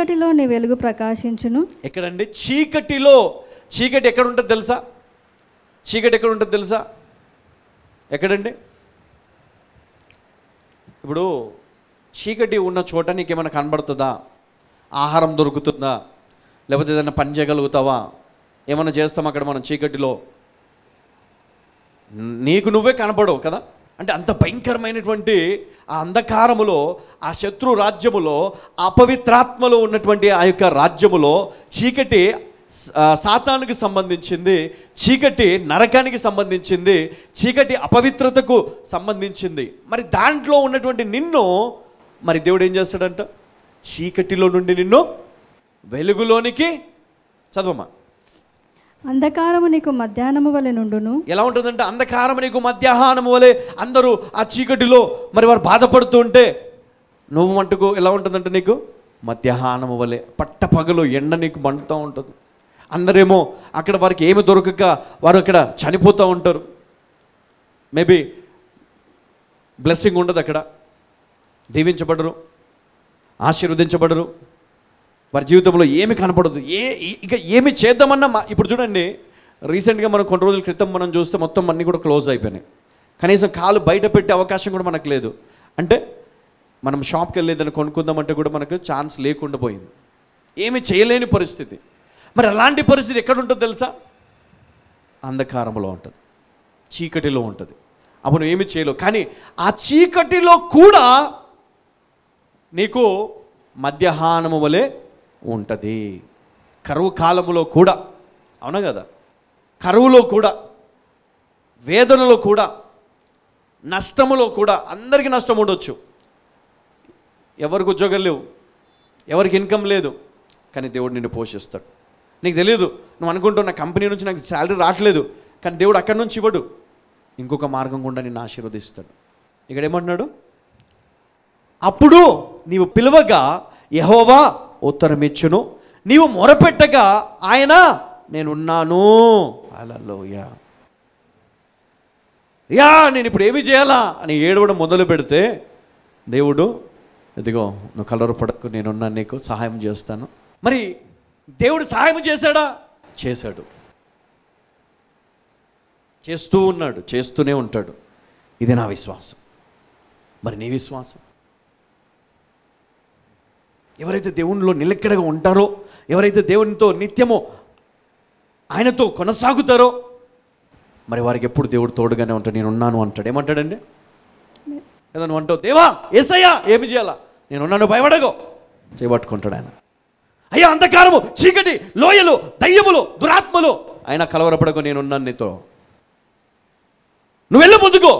చీకటిలో నీ వెలుగు ప్రకాశించును ఎక్కడండి చీకటిలో చీకటి ఎక్కడ ఉంటుంది తెలుసా చీకటి ఎక్కడ ఉంటుంది తెలుసా ఎక్కడండి ఇప్పుడు చీకటి ఉన్న చోట నీకేమైనా కనబడుతుందా ఆహారం దొరుకుతుందా లేకపోతే ఏదైనా పని చేయగలుగుతావా ఏమైనా చేస్తాం అక్కడ మనం చీకటిలో నీకు నువ్వే కనపడవు కదా అంటే అంత భయంకరమైనటువంటి ఆ అంధకారములో ఆ శత్రు రాజ్యములో అపవిత్రాత్మలో ఉన్నటువంటి ఆ యొక్క రాజ్యములో చీకటి సాతానికి సంబంధించింది చీకటి నరకానికి సంబంధించింది చీకటి అపవిత్రతకు సంబంధించింది మరి దాంట్లో ఉన్నటువంటి నిన్ను మరి దేవుడు ఏం చేస్తాడంట చీకటిలో నుండి నిన్ను వెలుగులోనికి చదవమా అంధకారము నీకు మధ్యాహ్నము వలె నుండును ఎలా ఉంటుందంటే అంధకారము నీకు మధ్యాహ్నము వలె అందరూ ఆ చీకటిలో మరి వారు బాధపడుతూ ఉంటే నువ్వు మంటకు ఎలా ఉంటుందంటే నీకు మధ్యాహ్నము వలె పట్ట పగలు ఎండ నీకు మండుతూ ఉంటుంది అందరేమో అక్కడ వారికి ఏమి దొరకక వారు అక్కడ చనిపోతూ ఉంటారు మేబీ బ్లెస్సింగ్ ఉండదు అక్కడ దీవించబడరు ఆశీర్వదించబడరు వారి జీవితంలో ఏమి కనపడదు ఏ ఇక ఏమి చేద్దామన్నా ఇప్పుడు చూడండి రీసెంట్గా మనం కొన్ని రోజుల క్రితం మనం చూస్తే మొత్తం అన్నీ కూడా క్లోజ్ అయిపోయినాయి కనీసం కాలు బయట పెట్టే అవకాశం కూడా మనకు లేదు అంటే మనం షాప్కి వెళ్ళేదని కొనుక్కుందామంటే కూడా మనకు ఛాన్స్ లేకుండా పోయింది ఏమి చేయలేని పరిస్థితి మరి అలాంటి పరిస్థితి ఎక్కడ ఉంటుందో తెలుసా అంధకారంలో ఉంటుంది చీకటిలో ఉంటుంది అప్పుడు ఏమి చేయలేవు కానీ ఆ చీకటిలో కూడా నీకు మధ్యాహ్నము వలె ఉంటుంది కరువు కాలంలో కూడా అవునా కదా కరువులో కూడా వేదనలో కూడా నష్టములో కూడా అందరికీ నష్టం ఉండొచ్చు ఎవరికి ఉద్యోగం లేవు ఎవరికి ఇన్కమ్ లేదు కానీ దేవుడు నిన్ను పోషిస్తాడు నీకు తెలియదు నువ్వు అనుకుంటున్న కంపెనీ నుంచి నాకు శాలరీ రావట్లేదు కానీ దేవుడు అక్కడి నుంచి ఇవ్వడు ఇంకొక మార్గం గుండా నిన్ను ఆశీర్వదిస్తాడు ఇక్కడ ఏమంటున్నాడు అప్పుడు నీవు పిలువగా యహోవా ఉత్తరం ఇచ్చును నీవు మొరపెట్టగా ఆయన నేనున్నాను అలలోయ యా నేను ఇప్పుడు ఏమి చేయాలా అని ఏడవడం మొదలు పెడితే దేవుడు ఇదిగో నువ్వు కలర్ పడకు నేనున్నా నీకు సహాయం చేస్తాను మరి దేవుడు సహాయం చేశాడా చేశాడు చేస్తూ ఉన్నాడు చేస్తూనే ఉంటాడు ఇది నా విశ్వాసం మరి నీ విశ్వాసం ఎవరైతే దేవునిలో నిలక్కడగా ఉంటారో ఎవరైతే దేవునితో నిత్యమో ఆయనతో కొనసాగుతారో మరి వారికి ఎప్పుడు దేవుడు తోడుగానే ఉంటాడు నేను ఉన్నాను అంటాడు ఏమంటాడండి ఏదన్నా అంటావు దేవా ఏసయ్యా ఏమి చేయాలా నేను ఉన్నాను భయపడగో చేపట్టుకుంటాడు ఆయన అయ్యా అంధకారము చీకటి లోయలు దయ్యములు దురాత్మలు ఆయన కలవరపడకు నేనున్నాను నీతో నువ్వు వెళ్ళు ముందుకో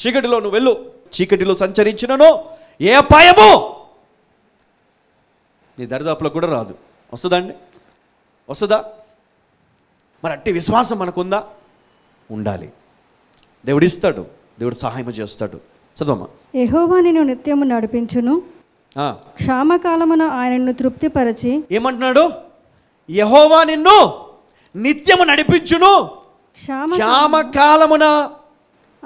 చీకటిలో నువ్వు వెళ్ళు చీకటిలో సంచరించినను ఏ అపాయము నీ దరిదాపులో కూడా రాదు వస్తుందండి వస్తుందా మరి అట్టి విశ్వాసం మనకుందా ఉండాలి దేవుడిస్తాడు దేవుడు సహాయం చేస్తాడు చదవమ్మా యహోవా నేను నిత్యము నడిపించును క్షామకాలమున ఆయనను తృప్తిపరచి ఏమంటున్నాడు యహోవా నిన్ను నిత్యము నడిపించును క్షామకాలమున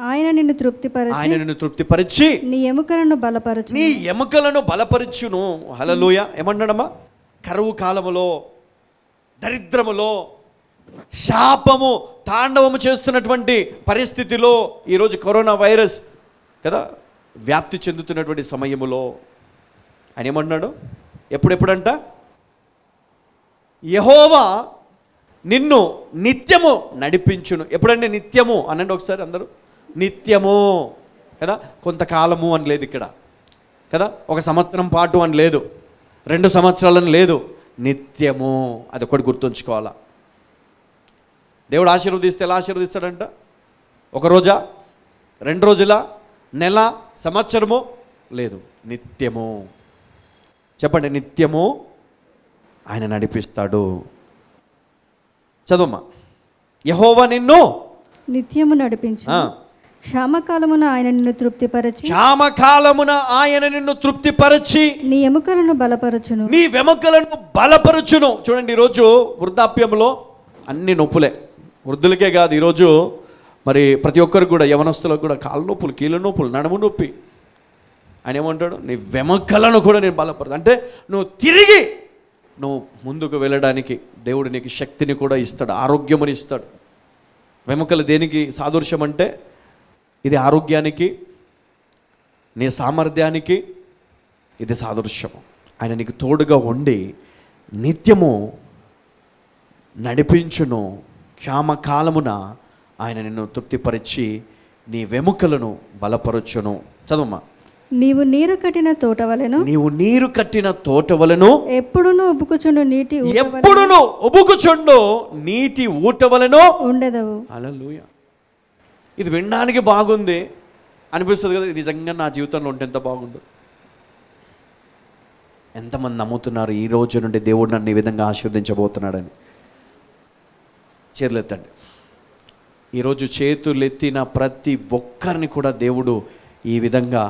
ఆయన నిన్ను తృప్తిపరచి ఆయన నిన్ను తృప్తిపరిచి నీ ఎముకలను బలపరచు నీ ఎముకలను బలపరచును హలలోయ ఏమన్నాడమ్మా కరువు కాలములో దరిద్రములో శాపము తాండవము చేస్తున్నటువంటి పరిస్థితిలో ఈరోజు కరోనా వైరస్ కదా వ్యాప్తి చెందుతున్నటువంటి సమయములో ఆయన ఏమన్నాడు ఎప్పుడెప్పుడంట యహోవా నిన్ను నిత్యము నడిపించును ఎప్పుడంటే నిత్యము అనండి ఒకసారి అందరూ నిత్యము కదా కొంతకాలము అని లేదు ఇక్కడ కదా ఒక సంవత్సరం పాటు అని లేదు రెండు సంవత్సరాలను లేదు నిత్యము అది ఒకటి గుర్తుంచుకోవాలా దేవుడు ఆశీర్వదిస్తే ఎలా ఆశీర్వదిస్తాడంట ఒక రోజా రెండు రోజుల నెల సంవత్సరము లేదు నిత్యము చెప్పండి నిత్యము ఆయన నడిపిస్తాడు చదవమ్మా యహోవా నిన్ను నిత్యము నడిపించు క్షామకాలమున ఆయన నిన్ను తృప్తిపరచి క్షామకాలమున ఆయన నిన్ను తృప్తిపరచి నీ ఎముకలను బలపరచును నీ వెముకలను బలపరచును చూడండి ఈరోజు వృద్ధాప్యంలో అన్ని నొప్పులే వృద్ధులకే కాదు ఈరోజు మరి ప్రతి ఒక్కరు కూడా యవనస్తులకు కూడా కాళ్ళ నొప్పులు కీళ్ళ నొప్పులు నడుము నొప్పి ఆయన ఏమంటాడు నీ వెమకలను కూడా నేను బలపరచు అంటే నువ్వు తిరిగి నువ్వు ముందుకు వెళ్ళడానికి దేవుడు నీకు శక్తిని కూడా ఇస్తాడు ఆరోగ్యముని ఇస్తాడు వెముకలు దేనికి సాదృశ్యం అంటే ఇది ఆరోగ్యానికి నీ సామర్థ్యానికి ఇది సాదృశ్యము ఆయన నీకు తోడుగా ఉండి నిత్యము నడిపించును క్షామకాలమున ఆయన నిన్ను తృప్తిపరిచి నీ వెముకలను బలపరచును చదువుమా నీవు నీరు కట్టిన తోట వలను నీవు నీరు కట్టిన తోట వలను ఎప్పుడును ఉబుకుచుండు నీటి ఎప్పుడును ఉబుకుచుండు నీటి ఊట వలను ఉండదవు అలలుయా ఇది వినడానికి బాగుంది అనిపిస్తుంది కదా నిజంగా నా జీవితంలో ఉంటే ఎంత బాగుండు ఎంతమంది నమ్ముతున్నారు ఈ రోజు నుండి దేవుడు నన్ను ఈ విధంగా ఆశీర్వదించబోతున్నాడని చేతులెత్తండి ఈరోజు చేతులెత్తిన ప్రతి ఒక్కరిని కూడా దేవుడు ఈ విధంగా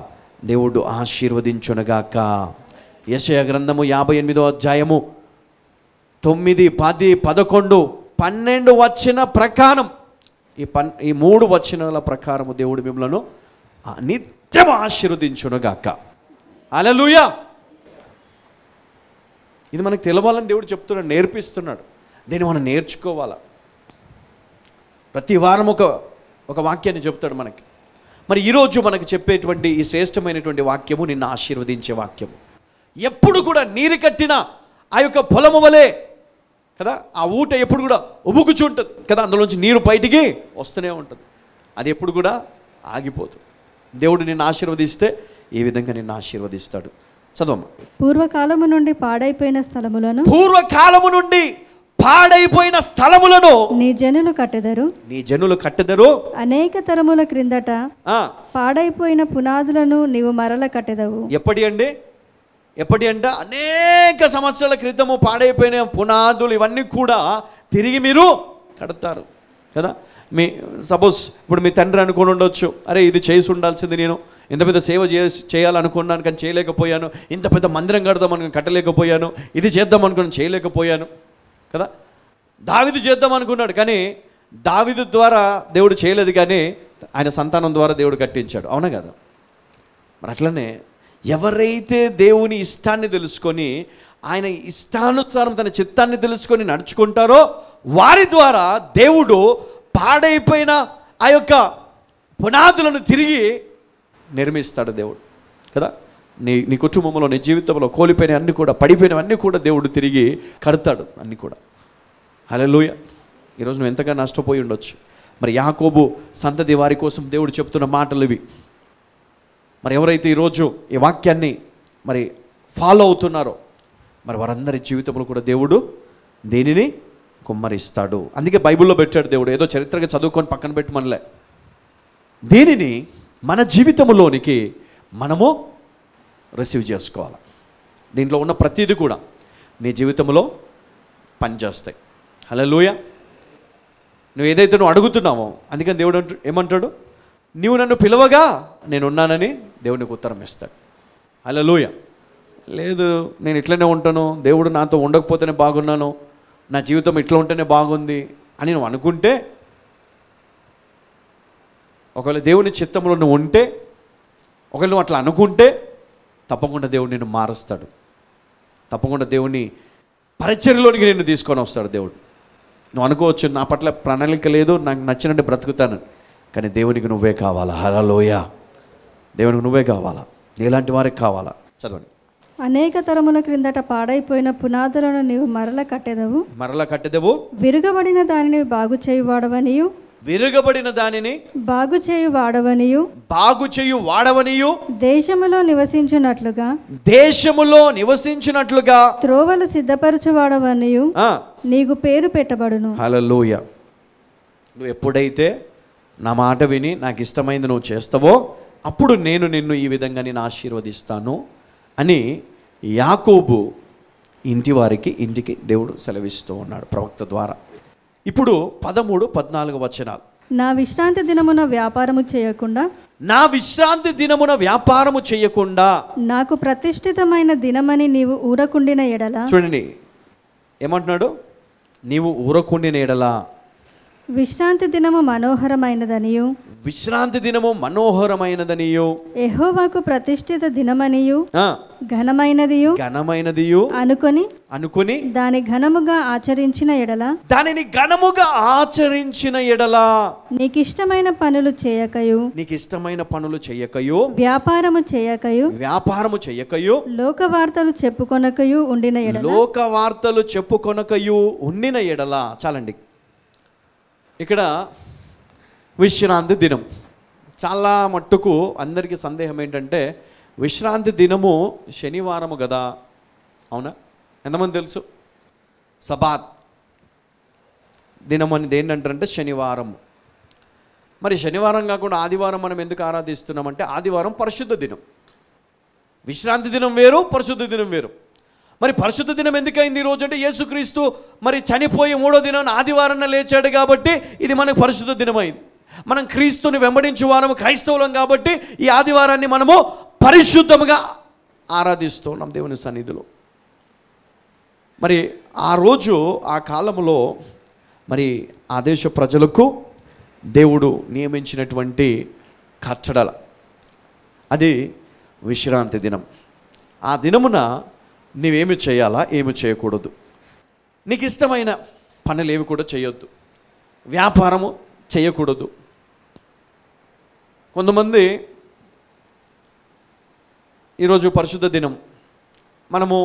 దేవుడు ఆశీర్వదించునగాక యశయ గ్రంథము యాభై ఎనిమిదో అధ్యాయము తొమ్మిది పది పదకొండు పన్నెండు వచ్చిన ప్రకారం ఈ పన్ ఈ మూడు వచనాల ప్రకారము దేవుడు మిమ్మలను నిత్యం ఆశీర్వదించునుగాక అలలుయా ఇది మనకు తెలవాలని దేవుడు చెప్తున్నాడు నేర్పిస్తున్నాడు దీన్ని మనం నేర్చుకోవాలా ప్రతి వారం ఒక ఒక వాక్యాన్ని చెప్తాడు మనకి మరి ఈరోజు మనకు చెప్పేటువంటి ఈ శ్రేష్టమైనటువంటి వాక్యము నిన్ను ఆశీర్వదించే వాక్యము ఎప్పుడు కూడా నీరు కట్టిన ఆ యొక్క పొలము వలె కదా ఆ ఊట ఎప్పుడు కూడా ఉబుకుచి ఉంటుంది కదా అందులోంచి నీరు బయటికి వస్తూనే ఉంటుంది అది ఎప్పుడు కూడా ఆగిపోదు దేవుడు నిన్ను ఆశీర్వదిస్తే ఈ విధంగా నిన్ను ఆశీర్వదిస్తాడు చదవమ్మా పూర్వకాలము నుండి పాడైపోయిన స్థలములను పూర్వకాలము నుండి పాడైపోయిన స్థలములను నీ జనులు కట్టెదరు నీ జనులు కట్టెదరు అనేక తరముల క్రిందట పాడైపోయిన పునాదులను నీవు మరల కట్టెదవు ఎప్పటి అండి ఎప్పటి అంటే అనేక సంవత్సరాల క్రితము పాడైపోయిన పునాదులు ఇవన్నీ కూడా తిరిగి మీరు కడతారు కదా మీ సపోజ్ ఇప్పుడు మీ తండ్రి అనుకుని ఉండొచ్చు అరే ఇది చేసి ఉండాల్సింది నేను ఇంత పెద్ద సేవ చే చేయాలనుకున్నాను కానీ చేయలేకపోయాను ఇంత పెద్ద మందిరం కడదామని కట్టలేకపోయాను ఇది చేద్దాం అనుకుని చేయలేకపోయాను కదా దావిది చేద్దాం అనుకున్నాడు కానీ దావిదు ద్వారా దేవుడు చేయలేదు కానీ ఆయన సంతానం ద్వారా దేవుడు కట్టించాడు అవునా కదా మరి అట్లనే ఎవరైతే దేవుని ఇష్టాన్ని తెలుసుకొని ఆయన ఇష్టానుసారం తన చిత్తాన్ని తెలుసుకొని నడుచుకుంటారో వారి ద్వారా దేవుడు పాడైపోయిన ఆ యొక్క పునాదులను తిరిగి నిర్మిస్తాడు దేవుడు కదా నీ నీ కుటుంబంలో నీ జీవితంలో కోల్పోయిన అన్ని కూడా పడిపోయినవన్నీ కూడా దేవుడు తిరిగి కడతాడు అన్నీ కూడా హలో లూయ ఈరోజు నువ్వు ఎంతగా నష్టపోయి ఉండొచ్చు మరి యాకోబు సంతతి వారి కోసం దేవుడు చెప్తున్న మాటలు ఇవి మరి ఎవరైతే ఈరోజు ఈ వాక్యాన్ని మరి ఫాలో అవుతున్నారో మరి వారందరి జీవితంలో కూడా దేవుడు దేనిని కుమ్మరిస్తాడు అందుకే బైబిల్లో పెట్టాడు దేవుడు ఏదో చరిత్రగా చదువుకొని పక్కన పెట్టుమనలే దీనిని మన జీవితంలోనికి మనము రిసీవ్ చేసుకోవాలి దీంట్లో ఉన్న ప్రతిదీ కూడా నీ జీవితంలో పనిచేస్తాయి హలో లూయ నువ్వు ఏదైతే నువ్వు అడుగుతున్నావో అందుకని దేవుడు ఏమంటాడు నీవు నన్ను పిలవగా నేనున్నానని దేవునికి ఉత్తరం ఇస్తాడు అలా లూయ లేదు నేను ఇట్లనే ఉంటాను దేవుడు నాతో ఉండకపోతేనే బాగున్నాను నా జీవితం ఇట్లా ఉంటేనే బాగుంది అని నువ్వు అనుకుంటే ఒకవేళ దేవుని చిత్తంలో నువ్వు ఉంటే ఒకవేళ నువ్వు అట్లా అనుకుంటే తప్పకుండా దేవుడు నిన్ను మారుస్తాడు తప్పకుండా దేవుని పరిచర్లోనికి నిన్ను తీసుకొని వస్తాడు దేవుడు నువ్వు అనుకోవచ్చు నా పట్ల ప్రణాళిక లేదు నాకు నచ్చినట్టు బ్రతుకుతాను కానీ దేవునికి నువ్వే కావాలా హలలోయ దేవునికి నువ్వే కావాలా నీలాంటి వారికి కావాలా చదవండి అనేక తరముల క్రిందట పాడైపోయిన పునాదులను నీవు మరల కట్టెదవు మరల కట్టెదవు విరుగబడిన దానిని బాగు వాడవనియు విరుగబడిన దానిని బాగు చేయు వాడవనియు బాగు చేయు వాడవనియు దేశములో నివసించినట్లుగా దేశములో నివసించినట్లుగా త్రోవలు సిద్ధపరచు వాడవనియు నీకు పేరు పెట్టబడును హలలోయ నువ్వు ఎప్పుడైతే నా మాట విని నాకు ఇష్టమైంది నువ్వు చేస్తావో అప్పుడు నేను నిన్ను ఈ విధంగా నేను ఆశీర్వదిస్తాను అని యాకోబు ఇంటి వారికి ఇంటికి దేవుడు సెలవిస్తూ ఉన్నాడు ప్రవక్త ద్వారా ఇప్పుడు పదమూడు పద్నాలుగు వచనాలు నా విశ్రాంతి దినమున వ్యాపారము చేయకుండా నా విశ్రాంతి దినమున వ్యాపారము చేయకుండా నాకు ప్రతిష్ఠితమైన దినమని నీవు ఊరకుండిన ఎడల చూడండి ఏమంటున్నాడు నీవు ఊరకుండిన ఎడలా విశ్రాంతి దినము మనోహరమైనదనియు విశ్రాంతి దినము మనోహరమైనదనియు ఎహోవాకు ప్రతిష్ఠిత దినమనియు ఘనమైనదియు ఘనమైనదియు అనుకొని అనుకొని దాని ఘనముగా ఆచరించిన ఎడల దానిని ఘనముగా ఆచరించిన ఎడల నీకు ఇష్టమైన పనులు చేయకయు నీకు ఇష్టమైన పనులు చేయకయు వ్యాపారము చేయకయు వ్యాపారము చేయకయు లోక వార్తలు చెప్పుకొనకయు ఉండిన ఎడల లోక వార్తలు చెప్పుకొనకయు ఉండిన ఎడల చాలండి ఇక్కడ విశ్రాంతి దినం చాలా మట్టుకు అందరికీ సందేహం ఏంటంటే విశ్రాంతి దినము శనివారము కదా అవునా ఎంతమంది తెలుసు సబాత్ దినం అనేది ఏంటంటారంటే శనివారం మరి శనివారం కాకుండా ఆదివారం మనం ఎందుకు ఆరాధిస్తున్నామంటే ఆదివారం పరిశుద్ధ దినం విశ్రాంతి దినం వేరు పరిశుద్ధ దినం వేరు మరి పరిశుద్ధ దినం ఎందుకైంది ఈరోజు అంటే యేసుక్రీస్తు మరి చనిపోయి మూడో దినాన్ని ఆదివారాన లేచాడు కాబట్టి ఇది మనకు పరిశుద్ధ దినమైంది మనం క్రీస్తుని వెంబడించు వారము క్రైస్తవులం కాబట్టి ఈ ఆదివారాన్ని మనము పరిశుద్ధముగా ఆరాధిస్తూ ఉన్నాం దేవుని సన్నిధిలో మరి ఆ రోజు ఆ కాలంలో మరి ఆ దేశ ప్రజలకు దేవుడు నియమించినటువంటి కట్టడల అది విశ్రాంతి దినం ఆ దినమున నువ్వేమి చేయాలా ఏమి చేయకూడదు నీకు ఇష్టమైన పనులు ఏవి కూడా చేయొద్దు వ్యాపారము చేయకూడదు కొంతమంది ఈరోజు పరిశుద్ధ దినం మనము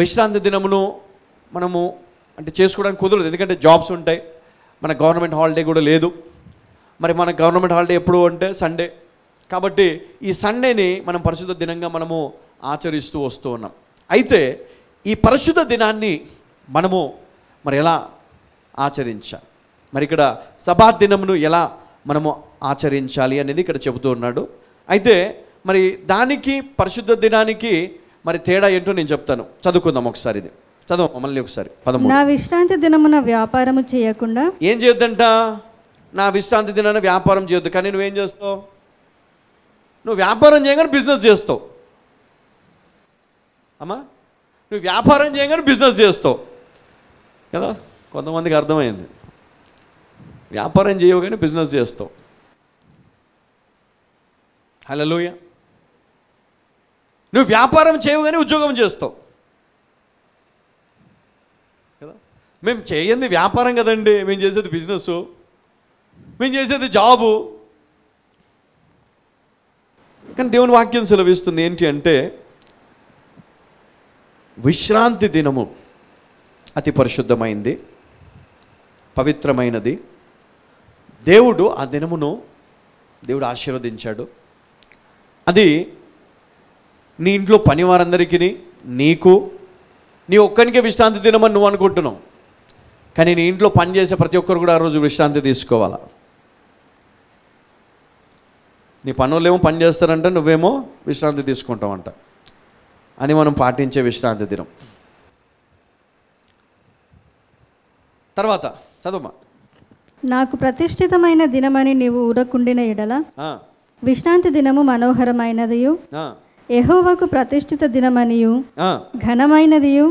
విశ్రాంతి దినమును మనము అంటే చేసుకోవడానికి కుదరదు ఎందుకంటే జాబ్స్ ఉంటాయి మన గవర్నమెంట్ హాలిడే కూడా లేదు మరి మన గవర్నమెంట్ హాలిడే ఎప్పుడు అంటే సండే కాబట్టి ఈ సండేని మనం పరిశుద్ధ దినంగా మనము ఆచరిస్తూ వస్తూ ఉన్నాం అయితే ఈ పరిశుద్ధ దినాన్ని మనము మరి ఎలా ఆచరించాలి మరి ఇక్కడ సభా దినమును ఎలా మనము ఆచరించాలి అనేది ఇక్కడ చెబుతూ ఉన్నాడు అయితే మరి దానికి పరిశుద్ధ దినానికి మరి తేడా ఏంటో నేను చెప్తాను చదువుకుందాం ఒకసారి ఇది చదువు మళ్ళీ ఒకసారి పదమూడు నా విశ్రాంతి దినమున వ్యాపారం చేయకుండా ఏం చేయొద్దంట నా విశ్రాంతి దినాన్ని వ్యాపారం చేయొద్దు కానీ నువ్వేం చేస్తావు నువ్వు వ్యాపారం చేయగానే బిజినెస్ చేస్తావు అమ్మా నువ్వు వ్యాపారం చేయగానే బిజినెస్ చేస్తావు కదా కొంతమందికి అర్థమైంది వ్యాపారం చేయగానే బిజినెస్ చేస్తావు హలో లూయ నువ్వు వ్యాపారం చేయగానే ఉద్యోగం చేస్తావు కదా మేము చేయంది వ్యాపారం కదండి మేము చేసేది బిజినెస్ మేము చేసేది జాబు కానీ దేవుని వాక్యం సెలవిస్తుంది ఏంటి అంటే విశ్రాంతి దినము అతి పరిశుద్ధమైంది పవిత్రమైనది దేవుడు ఆ దినమును దేవుడు ఆశీర్వదించాడు అది నీ ఇంట్లో పని వారందరికీ నీకు నీ ఒక్కనికే విశ్రాంతి దినమని నువ్వు అనుకుంటున్నావు కానీ నీ ఇంట్లో పని చేసే ప్రతి ఒక్కరు కూడా ఆ రోజు విశ్రాంతి తీసుకోవాలా నీ పనులేమో పని చేస్తారంటే నువ్వేమో విశ్రాంతి అంట అది మనం పాటించే విశ్రాంతి దినం తర్వాత చదువుమా నాకు ప్రతిష్ఠితమైన దినమని నీవు ఊరకుండిన ఎడల విశ్రాంతి దినము మనోహరమైనదియు ఎహోవకు ప్రతిష్ఠిత దినమనియు ఘనమైనదియు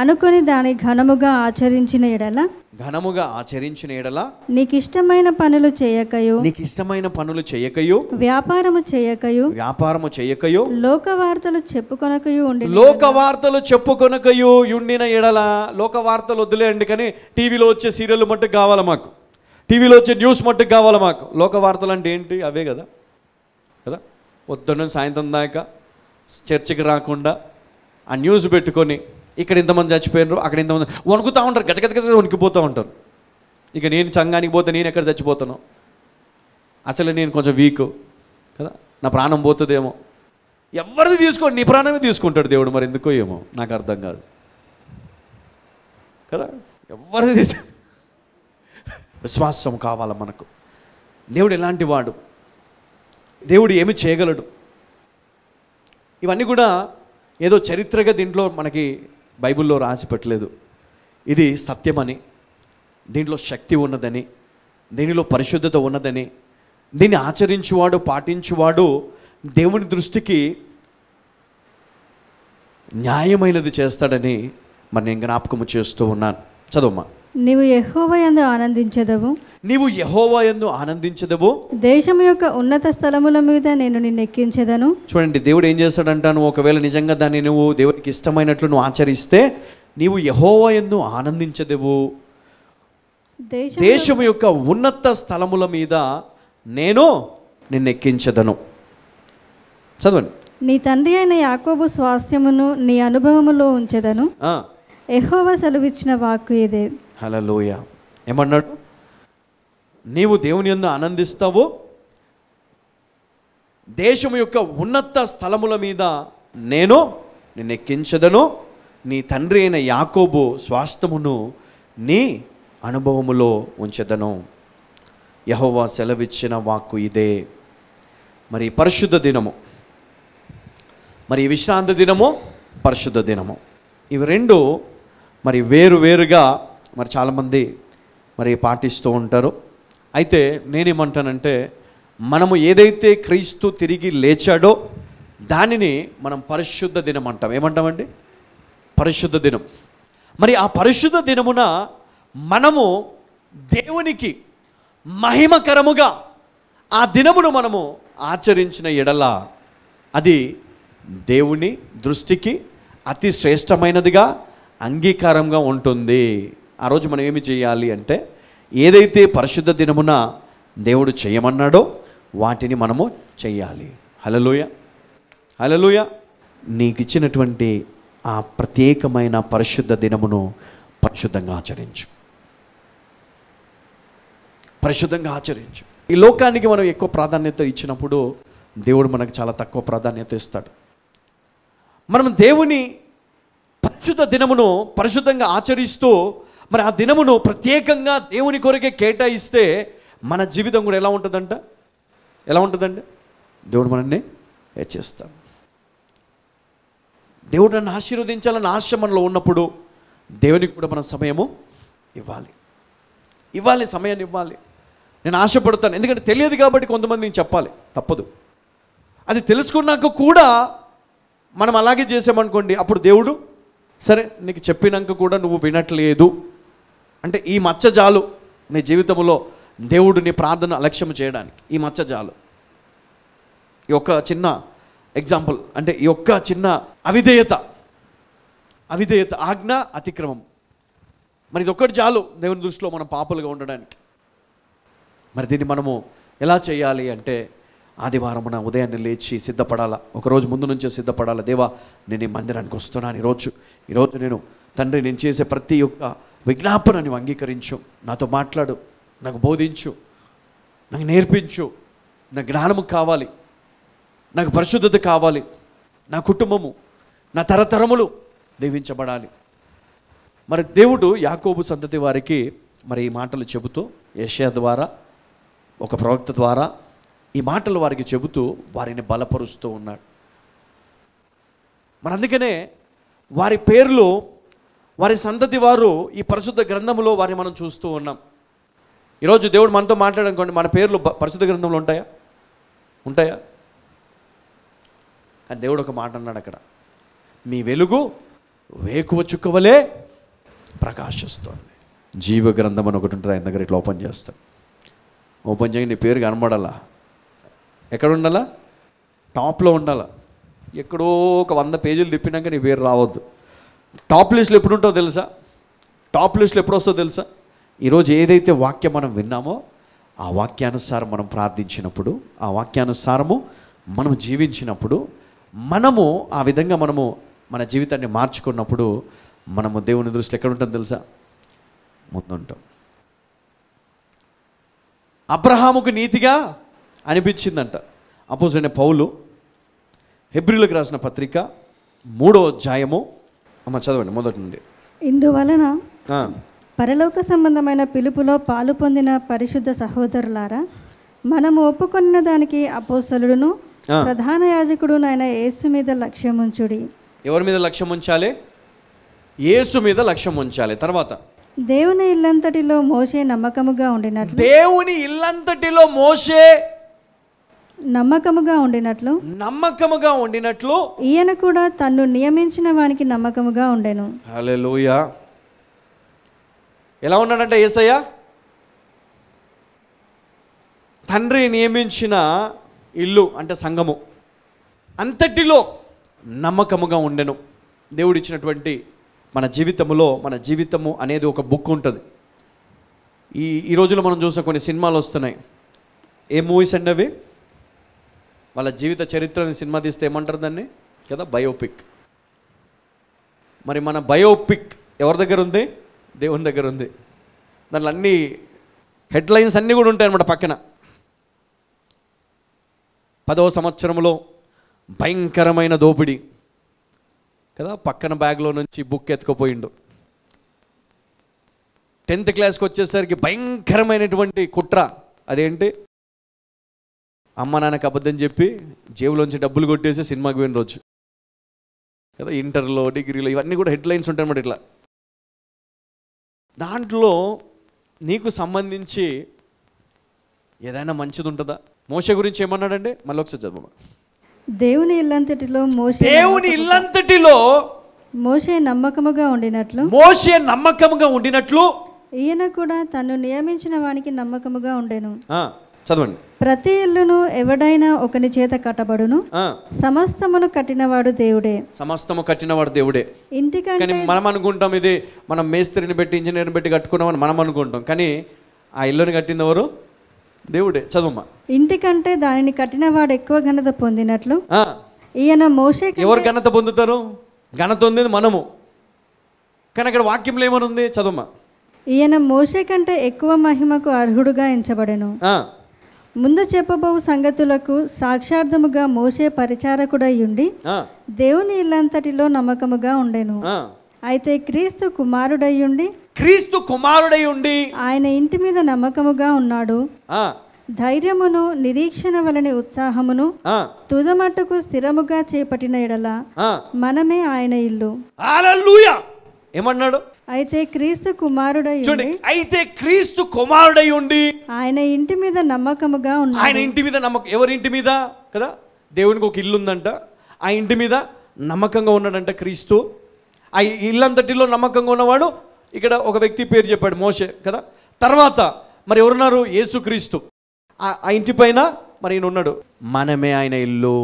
అనుకుని దాని ఘనముగా ఆచరించిన ఎడలా ఘనముగా ఆచరించిన ఎడల నీకు ఇష్టమైన పనులు చేయకయో నీకు ఇష్టమైన పనులు చేయకయో వ్యాపారము చేయకయో వ్యాపారము చేయకయో లోక వార్తలు చెప్పుకొనకయో ఉండి లోక వార్తలు చెప్పుకొనకయో ఉండిన ఎడల లోక వార్తలు వద్దులేండి కానీ టీవీలో వచ్చే సీరియల్ మట్టుకు కావాలి మాకు టీవీలో వచ్చే న్యూస్ మట్టుకు కావాలి మాకు లోక వార్తలు అంటే ఏంటి అవే కదా కదా పొద్దున్న సాయంత్రం దాకా చర్చికి రాకుండా ఆ న్యూస్ పెట్టుకొని ఇక్కడ ఇంతమంది చచ్చిపోయినారు అక్కడ ఇంతమంది వణుకుతూ ఉంటారు గజగజగజ వణికిపోతూ ఉంటారు ఇక నేను చంగానికి పోతే నేను ఎక్కడ చచ్చిపోతాను అసలు నేను కొంచెం వీక్ కదా నా ప్రాణం పోతుందేమో ఎవరిది తీసుకోండి నీ ప్రాణమే తీసుకుంటాడు దేవుడు మరి ఎందుకో ఏమో నాకు అర్థం కాదు కదా ఎవరిది తీసు విశ్వాసం కావాలి మనకు దేవుడు ఎలాంటి వాడు దేవుడు ఏమి చేయగలడు ఇవన్నీ కూడా ఏదో చరిత్రగా దీంట్లో మనకి బైబిల్లో రాసి పెట్టలేదు ఇది సత్యమని దీంట్లో శక్తి ఉన్నదని దీనిలో పరిశుద్ధత ఉన్నదని దీన్ని ఆచరించువాడు పాటించువాడు దేవుని దృష్టికి న్యాయమైనది చేస్తాడని మరి నేను జ్ఞాపకము చేస్తూ ఉన్నాను చదవమ్మా నీవు యహోవయందు ఆనందించదవు నీవు యహోవయందు ఆనందించదవు దేశం యొక్క ఉన్నత స్థలముల మీద నేను నిన్ను ఎక్కించదను చూడండి దేవుడు ఏం చేస్తాడంటాను ఒకవేళ నిజంగా దాన్ని నువ్వు దేవుడికి ఇష్టమైనట్లు నువ్వు ఆచరిస్తే నీవు యహోవయందు ఆనందించదవు దేశం యొక్క ఉన్నత స్థలముల మీద నేను నిన్ను ఎక్కించదను చదవండి నీ తండ్రి అయిన యాకోబు స్వాస్థ్యమును నీ అనుభవములో ఉంచదను ఎహోవ సెలవిచ్చిన వాక్కు ఇదే హలలోయ ఏమన్నాడు నీవు దేవుని ఎందు ఆనందిస్తావు దేశం యొక్క ఉన్నత స్థలముల మీద నేను నిన్ను ఎక్కించదను నీ తండ్రి అయిన యాకోబు స్వాస్థమును నీ అనుభవములో ఉంచదను యహోవా సెలవిచ్చిన వాక్కు ఇదే మరి పరిశుద్ధ దినము మరి విశ్రాంతి దినము పరిశుద్ధ దినము ఇవి రెండు మరి వేరు వేరుగా మరి చాలామంది మరి పాటిస్తూ ఉంటారు అయితే నేనేమంటానంటే మనము ఏదైతే క్రీస్తు తిరిగి లేచాడో దానిని మనం పరిశుద్ధ దినం అంటాం ఏమంటామండి పరిశుద్ధ దినం మరి ఆ పరిశుద్ధ దినమున మనము దేవునికి మహిమకరముగా ఆ దినమును మనము ఆచరించిన ఎడల అది దేవుని దృష్టికి అతి శ్రేష్టమైనదిగా అంగీకారంగా ఉంటుంది ఆ రోజు మనం ఏమి చేయాలి అంటే ఏదైతే పరిశుద్ధ దినమున దేవుడు చేయమన్నాడో వాటిని మనము చేయాలి హలలోయ హలలోయ నీకు ఇచ్చినటువంటి ఆ ప్రత్యేకమైన పరిశుద్ధ దినమును పరిశుద్ధంగా ఆచరించు పరిశుద్ధంగా ఆచరించు ఈ లోకానికి మనం ఎక్కువ ప్రాధాన్యత ఇచ్చినప్పుడు దేవుడు మనకు చాలా తక్కువ ప్రాధాన్యత ఇస్తాడు మనం దేవుని పరిశుద్ధ దినమును పరిశుద్ధంగా ఆచరిస్తూ మరి ఆ దినమును ప్రత్యేకంగా దేవుని కొరకే కేటాయిస్తే మన జీవితం కూడా ఎలా ఉంటుందంట ఎలా ఉంటుందండి దేవుడు మనల్ని హెచ్చిస్తాం దేవుడు నన్ను ఆశీర్వదించాలని ఆశ మనలో ఉన్నప్పుడు దేవునికి కూడా మన సమయము ఇవ్వాలి ఇవ్వాలి సమయాన్ని ఇవ్వాలి నేను ఆశపడతాను ఎందుకంటే తెలియదు కాబట్టి కొంతమంది నేను చెప్పాలి తప్పదు అది తెలుసుకున్నాక కూడా మనం అలాగే చేసామనుకోండి అప్పుడు దేవుడు సరే నీకు చెప్పినాక కూడా నువ్వు వినట్లేదు అంటే ఈ మచ్చ జాలు నీ జీవితంలో దేవుడు నీ ప్రార్థన అలక్ష్యం చేయడానికి ఈ మచ్చ జాలు ఈ యొక్క చిన్న ఎగ్జాంపుల్ అంటే ఈ యొక్క చిన్న అవిధేయత అవిధేయత ఆజ్ఞ అతిక్రమం మరి ఇది ఒక్కటి చాలు దేవుని దృష్టిలో మనం పాపలుగా ఉండడానికి మరి దీన్ని మనము ఎలా చేయాలి అంటే ఆదివారమున ఉదయాన్నే లేచి సిద్ధపడాలా ఒకరోజు ముందు నుంచే సిద్ధపడాలా దేవా నేను ఈ మందిరానికి వస్తున్నాను ఈరోజు ఈరోజు నేను తండ్రి నేను చేసే ప్రతి ఒక్క విజ్ఞాపన నువ్వు అంగీకరించు నాతో మాట్లాడు నాకు బోధించు నాకు నేర్పించు నా జ్ఞానము కావాలి నాకు పరిశుద్ధత కావాలి నా కుటుంబము నా తరతరములు దీవించబడాలి మరి దేవుడు యాకోబు సంతతి వారికి మరి ఈ మాటలు చెబుతూ ఏషియా ద్వారా ఒక ప్రవక్త ద్వారా ఈ మాటలు వారికి చెబుతూ వారిని బలపరుస్తూ ఉన్నాడు మరి అందుకనే వారి పేర్లు వారి సంతతి వారు ఈ పరిశుద్ధ గ్రంథములో వారిని మనం చూస్తూ ఉన్నాం ఈరోజు దేవుడు మనతో మాట్లాడనుకోండి మన పేర్లు పరిశుద్ధ గ్రంథంలో ఉంటాయా ఉంటాయా అని దేవుడు ఒక మాట అన్నాడు అక్కడ మీ వెలుగు వేకువ చుక్కవలే ప్రకాశిస్తుంది జీవ గ్రంథం అని ఒకటి ఉంటుంది ఆయన దగ్గర ఇట్లా ఓపెన్ చేస్తాం ఓపెన్ చేయండి నీ పేరు కనబడాలా ఎక్కడ ఉండాలా టాప్లో ఉండాలా ఎక్కడో ఒక వంద పేజీలు తిప్పినాక నీ పేరు రావద్దు టాప్ లిస్టులు ఎప్పుడు ఉంటుందో తెలుసా టాప్ లిస్టులు ఎప్పుడు వస్తుందో తెలుసా ఈరోజు ఏదైతే వాక్యం మనం విన్నామో ఆ వాక్యానుసారం మనం ప్రార్థించినప్పుడు ఆ వాక్యానుసారము మనం జీవించినప్పుడు మనము ఆ విధంగా మనము మన జీవితాన్ని మార్చుకున్నప్పుడు మనము దేవుని దృష్టిలో ఎక్కడ ఉంటాం తెలుసా ముందుంటాం అబ్రహాముకు నీతిగా అనిపించిందంట అపోజిట్ పౌలు హెబ్రిలకు రాసిన పత్రిక మూడో అధ్యాయము అమ్మ చదవండి మొదటి నుండి ఇందువలన పరలోక సంబంధమైన పిలుపులో పాలు పొందిన పరిశుద్ధ సహోదరులారా మనము ఒప్పుకున్న దానికి అపోసలుడును ప్రధాన యాజకుడు నాయన యేసు మీద లక్ష్యం ఉంచుడి ఎవరి మీద లక్ష్యం ఉంచాలి యేసు మీద లక్ష్యం ఉంచాలి తర్వాత దేవుని ఇల్లంతటిలో మోసే నమ్మకముగా ఉండినట్లు దేవుని ఇల్లంతటిలో మోసే నమ్మకముగా ఉండినట్లు నమ్మకముగా ఉండినట్లు ఈయన కూడా తన్ను నియమించిన వానికి నమ్మకముగా ఉండెను హలే ఎలా ఉన్నాడంటే ఏసయ్య తండ్రి నియమించిన ఇల్లు అంటే సంఘము అంతటిలో నమ్మకముగా ఉండెను దేవుడిచ్చినటువంటి మన జీవితంలో మన జీవితము అనేది ఒక బుక్ ఉంటుంది ఈ ఈ రోజులో మనం చూసిన కొన్ని సినిమాలు వస్తున్నాయి ఏ మూవీస్ అండి అవి వాళ్ళ జీవిత చరిత్రని సినిమా తీస్తే ఏమంటారు దాన్ని కదా బయోపిక్ మరి మన బయోపిక్ ఎవరి దగ్గర ఉంది దేవుని దగ్గర ఉంది దాంట్లో అన్ని హెడ్లైన్స్ అన్నీ కూడా ఉంటాయన్నమాట పక్కన పదవ సంవత్సరంలో భయంకరమైన దోపిడీ కదా పక్కన బ్యాగ్లో నుంచి బుక్ ఎత్తుకుపోయిండు టెన్త్ క్లాస్కి వచ్చేసరికి భయంకరమైనటువంటి కుట్ర అదేంటి అమ్మ నాన్నకి అబద్ధం చెప్పి జేబులోంచి డబ్బులు కొట్టేసి సినిమాకి పోయిన రోజు కదా ఇంటర్లో డిగ్రీలో ఇవన్నీ కూడా హెడ్లైన్స్ అన్నమాట ఇట్లా దాంట్లో నీకు సంబంధించి ఏదైనా మంచిది ఉంటుందా మోస గురించి ఏమన్నాడండి మళ్ళీ ఒకసారి చదువు దేవుని ఇల్లంతటిలో మోస దేవుని ఇల్లంతటిలో మోసే నమ్మకముగా ఉండినట్లు మోసే నమ్మకముగా ఉండినట్లు ఈయన కూడా తను నియమించిన వానికి నమ్మకముగా ఉండేను చదవండి ప్రతి ఇల్లును ఎవడైనా ఒకని చేత కట్టబడును సమస్తమును కట్టినవాడు దేవుడే సమస్తము కట్టినవాడు దేవుడే ఇంటికంటే కానీ మనం అనుకుంటాం ఇది మనం మేస్త్రిని పెట్టి ఇంజనీర్ని పెట్టి కట్టుకున్నామని మనం అనుకుంటాం కానీ ఆ ఇల్లుని కట్టింది ఎవరు దేవుడే చదువుమా ఇంటికంటే దానిని కట్టినవాడు ఎక్కువ ఘనత పొందినట్లు ఈయన మోసే ఎవరు ఘనత పొందుతారు ఘనత ఉంది మనము కానీ అక్కడ వాక్యంలో ఏమనుంది చదువుమా ఈయన మోసే కంటే ఎక్కువ మహిమకు అర్హుడుగా ఎంచబడేను ముందు చెప్పబో సంగతులకు సాక్షార్థముగా మోసే పరిచారకుడై ఉండి దేవుని ఇల్లంతటిలో నమ్మకముగా ఉండెను అయితే క్రీస్తు కుమారుడై ఉండి క్రీస్తు కుమారుడై ఉండి ఆయన ఇంటి మీద నమ్మకముగా ఉన్నాడు ధైర్యమును నిరీక్షణ వలని ఉత్సాహమును తుదమట్టుకు స్థిరముగా చేపట్టిన ఎడల మనమే ఆయన ఇల్లు ఏమన్నాడు అయితే క్రీస్తు కుమారుడై చూడండి అయితే క్రీస్తు కుమారుడై ఉండి ఆయన ఇంటి మీద నమ్మకముగా ఉన్నాడు ఆయన ఇంటి మీద నమ్మకం ఎవరి ఇంటి మీద కదా దేవునికి ఒక ఇల్లు ఉందంట ఆ ఇంటి మీద నమ్మకంగా ఉన్నాడంట క్రీస్తు ఆ ఇల్లంతటిలో నమ్మకంగా ఉన్నవాడు ఇక్కడ ఒక వ్యక్తి పేరు చెప్పాడు మోషే కదా తర్వాత మరి ఎవరున్నారు క్రీస్తు ఆ ఇంటి పైన మరి ఈయన ఉన్నాడు మనమే ఆయన ఇల్లు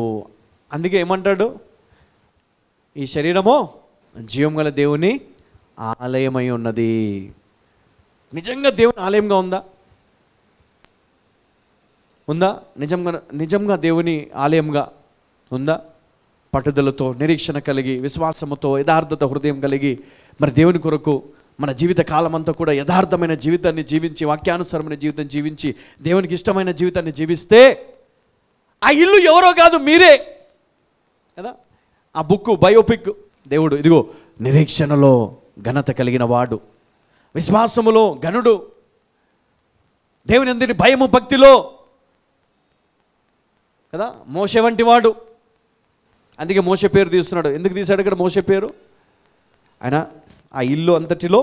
అందుకే ఏమంటాడు ఈ శరీరము జీవం గల దేవుని ఆలయమై ఉన్నది నిజంగా దేవుని ఆలయంగా ఉందా ఉందా నిజంగా నిజంగా దేవుని ఆలయంగా ఉందా పట్టుదలతో నిరీక్షణ కలిగి విశ్వాసముతో యథార్థత హృదయం కలిగి మరి దేవుని కొరకు మన జీవిత కాలం అంతా కూడా యథార్థమైన జీవితాన్ని జీవించి వాక్యానుసారమైన జీవితం జీవించి దేవునికి ఇష్టమైన జీవితాన్ని జీవిస్తే ఆ ఇల్లు ఎవరో కాదు మీరే కదా ఆ బుక్ బయోపిక్ దేవుడు ఇదిగో నిరీక్షణలో ఘనత కలిగిన వాడు విశ్వాసములో ఘనుడు దేవుని అందరి భయము భక్తిలో కదా మోసే వంటి వాడు అందుకే మోసే పేరు తీస్తున్నాడు ఎందుకు తీశాడు ఇక్కడ మోసే పేరు ఆయన ఆ ఇల్లు అంతటిలో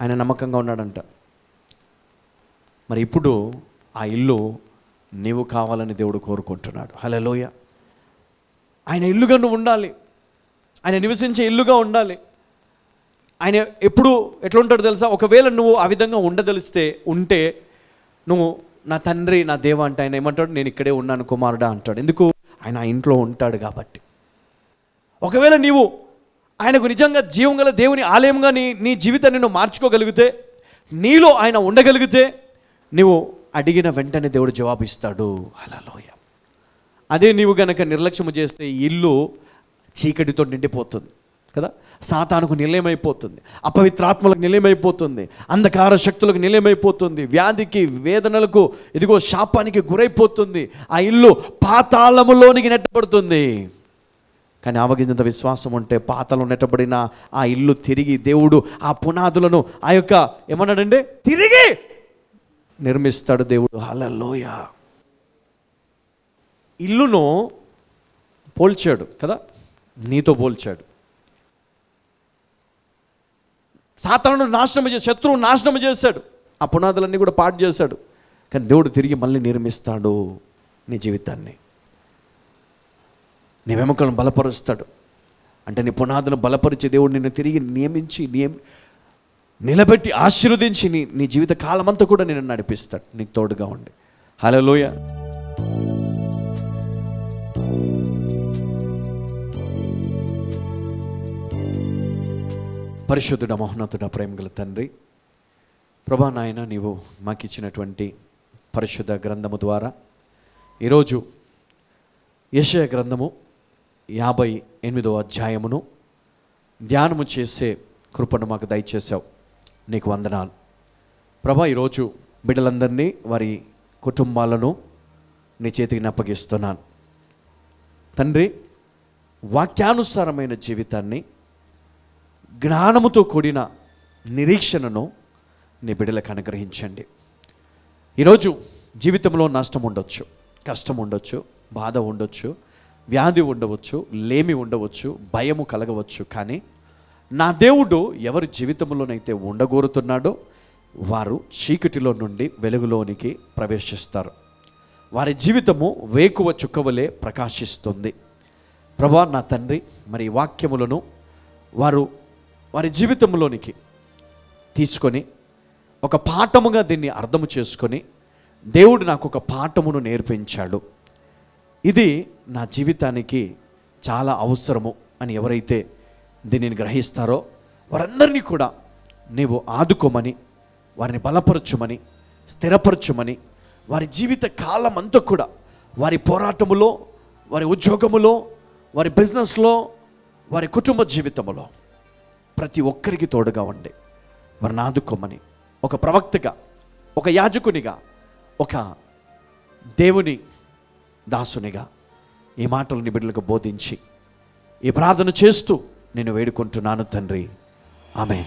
ఆయన నమ్మకంగా ఉన్నాడంట మరి ఇప్పుడు ఆ ఇల్లు నీవు కావాలని దేవుడు కోరుకుంటున్నాడు హలోయ ఆయన ఇల్లుగా నువ్వు ఉండాలి ఆయన నివసించే ఇల్లుగా ఉండాలి ఆయన ఎప్పుడు ఎట్లుంటాడు తెలుసా ఒకవేళ నువ్వు ఆ విధంగా ఉండదలిస్తే ఉంటే నువ్వు నా తండ్రి నా దేవ అంటే ఆయన ఏమంటాడు నేను ఇక్కడే ఉన్నాను కుమారుడా అంటాడు ఎందుకు ఆయన ఇంట్లో ఉంటాడు కాబట్టి ఒకవేళ నీవు ఆయనకు నిజంగా జీవం గల దేవుని ఆలయంగా నీ నీ జీవితాన్ని నువ్వు మార్చుకోగలిగితే నీలో ఆయన ఉండగలిగితే నువ్వు అడిగిన వెంటనే దేవుడు జవాబిస్తాడు లోయ అదే నీవు గనక నిర్లక్ష్యము చేస్తే ఇల్లు చీకటితో నిండిపోతుంది కదా సాతానుకు నిలయమైపోతుంది అపవిత్రాత్మలకు నిలయమైపోతుంది అంధకార శక్తులకు నిలయమైపోతుంది వ్యాధికి వేదనలకు ఇదిగో శాపానికి గురైపోతుంది ఆ ఇల్లు పాతాళములోనికి నెట్టబడుతుంది కానీ ఆవగింజంత విశ్వాసం ఉంటే పాతలో నెట్టబడిన ఆ ఇల్లు తిరిగి దేవుడు ఆ పునాదులను ఆ యొక్క ఏమన్నాడండి తిరిగి నిర్మిస్తాడు దేవుడు హలలోయ ఇల్లును పోల్చాడు కదా నీతో పోల్చాడు సాతానుడు నాశనం చేసి శత్రువు నాశనం చేశాడు ఆ పునాదులన్నీ కూడా పాటు చేశాడు కానీ దేవుడు తిరిగి మళ్ళీ నిర్మిస్తాడు నీ జీవితాన్ని నీ వెముకలను బలపరుస్తాడు అంటే నీ పునాదులను బలపరిచే దేవుడు నిన్ను తిరిగి నియమించి నియమి నిలబెట్టి ఆశీర్వదించి నీ నీ జీవిత కాలమంతా కూడా నేను నడిపిస్తాడు నీకు తోడుగా ఉండి హలో లోయ పరిశుద్ధుడ మహోన్నతుడ గల తండ్రి ప్రభా నాయన నీవు మాకిచ్చినటువంటి పరిశుద్ధ గ్రంథము ద్వారా ఈరోజు యశయ గ్రంథము యాభై ఎనిమిదో అధ్యాయమును ధ్యానము చేసే కృపను మాకు దయచేశావు నీకు వందనాలు ప్రభా ఈరోజు బిడ్డలందరినీ వారి కుటుంబాలను నీ చేతికి నప్పగిస్తున్నాను తండ్రి వాక్యానుసారమైన జీవితాన్ని జ్ఞానముతో కూడిన నిరీక్షణను నీ బిడ్డలకు అనుగ్రహించండి ఈరోజు జీవితంలో నష్టం ఉండొచ్చు కష్టం ఉండొచ్చు బాధ ఉండొచ్చు వ్యాధి ఉండవచ్చు లేమి ఉండవచ్చు భయము కలగవచ్చు కానీ నా దేవుడు ఎవరి జీవితంలోనైతే ఉండగోరుతున్నాడో వారు చీకటిలో నుండి వెలుగులోనికి ప్రవేశిస్తారు వారి జీవితము వేకువ చుక్కవలే ప్రకాశిస్తుంది ప్రభా నా తండ్రి మరి వాక్యములను వారు వారి జీవితంలోనికి తీసుకొని ఒక పాఠముగా దీన్ని అర్థము చేసుకొని దేవుడు నాకు ఒక పాఠమును నేర్పించాడు ఇది నా జీవితానికి చాలా అవసరము అని ఎవరైతే దీనిని గ్రహిస్తారో వారందరినీ కూడా నీవు ఆదుకోమని వారిని బలపరచుమని స్థిరపరచుమని వారి జీవిత కాలం అంతా కూడా వారి పోరాటములో వారి ఉద్యోగములో వారి బిజినెస్లో వారి కుటుంబ జీవితంలో ప్రతి ఒక్కరికి తోడుగా ఉండి వారిని ఆదుకోమని ఒక ప్రవక్తగా ఒక యాజకునిగా ఒక దేవుని దాసునిగా ఈ మాటలని బిడ్డలకు బోధించి ఈ ప్రార్థన చేస్తూ నేను వేడుకుంటున్నాను తండ్రి ఆమె